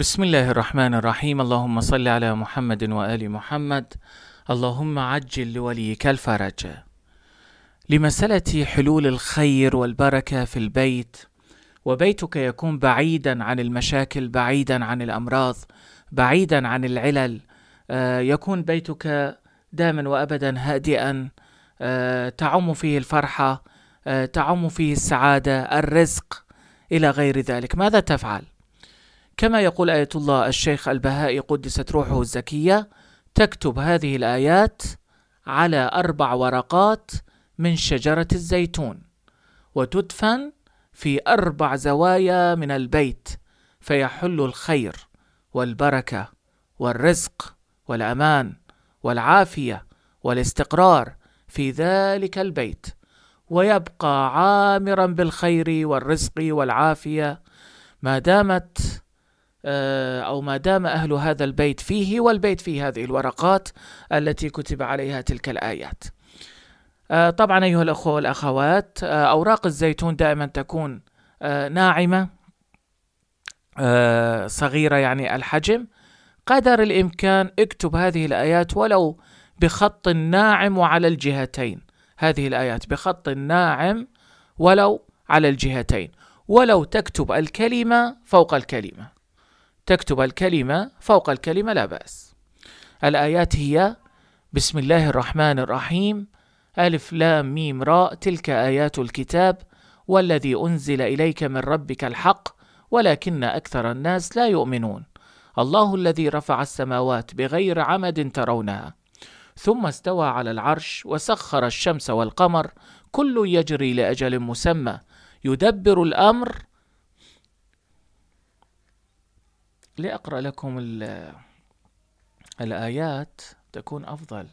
بسم الله الرحمن الرحيم اللهم صل على محمد وآل محمد اللهم عجل لوليك الفرج لمسألة حلول الخير والبركة في البيت وبيتك يكون بعيدا عن المشاكل بعيدا عن الأمراض بعيدا عن العلل آه، يكون بيتك دائما وأبدا هادئا آه، تعم فيه الفرحة آه، تعم فيه السعادة الرزق إلى غير ذلك ماذا تفعل؟ كما يقول آية الله الشيخ البهائي قدست روحه الزكية تكتب هذه الآيات على أربع ورقات من شجرة الزيتون وتدفن في أربع زوايا من البيت فيحل الخير والبركة والرزق والأمان والعافية والاستقرار في ذلك البيت ويبقى عامرا بالخير والرزق والعافية ما دامت آه، أو ما دام أهل هذا البيت فيه والبيت فيه هذه الورقات التي كتب عليها تلك الآيات آه، طبعا أيها الأخوة والأخوات آه، أوراق الزيتون دائما تكون ناعمة صغيرة يعني الحجم قدر الإمكان اكتب هذه الآيات ولو بخط ناعم وعلى الجهتين هذه الآيات بخط ناعم ولو على الجهتين ولو تكتب الكلمة فوق الكلمة تكتب الكلمة فوق الكلمة لا بأس الآيات هي بسم الله الرحمن الرحيم ألف لام ميم راء تلك آيات الكتاب والذي أنزل إليك من ربك الحق ولكن أكثر الناس لا يؤمنون الله الذي رفع السماوات بغير عمد ترونها ثم استوى على العرش وسخر الشمس والقمر كل يجري لأجل مسمى يدبر الأمر لأقرأ لكم الآيات تكون أفضل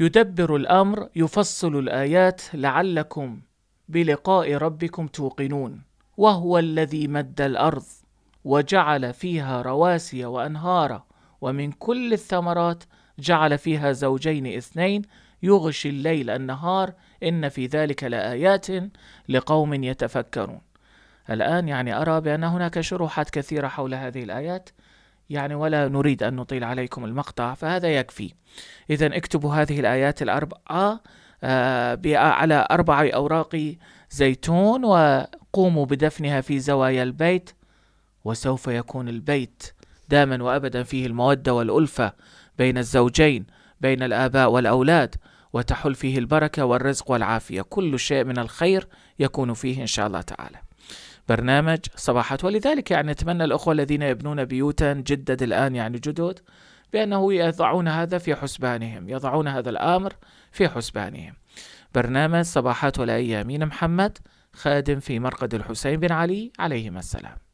يدبر الأمر يفصل الآيات لعلكم بلقاء ربكم توقنون وهو الذي مد الأرض وجعل فيها رواسي وأنهارا ومن كل الثمرات جعل فيها زوجين اثنين يغشي الليل النهار إن في ذلك لآيات لقوم يتفكرون الآن يعني أرى بأن هناك شروحات كثيرة حول هذه الآيات يعني ولا نريد أن نطيل عليكم المقطع فهذا يكفي إذا اكتبوا هذه الآيات الأربعة آه، آه، على أربع أوراق زيتون وقوموا بدفنها في زوايا البيت وسوف يكون البيت داما وأبدا فيه المودة والألفة بين الزوجين بين الآباء والأولاد وتحل فيه البركة والرزق والعافية كل شيء من الخير يكون فيه إن شاء الله تعالى برنامج صباحات ولذلك يعني نتمنى الأخوة الذين يبنون بيوتا جدد الآن يعني جدد بأنه يضعون هذا في حسبانهم يضعون هذا الأمر في حسبانهم برنامج صباحات والأيامين محمد خادم في مرقد الحسين بن علي عليهما السلام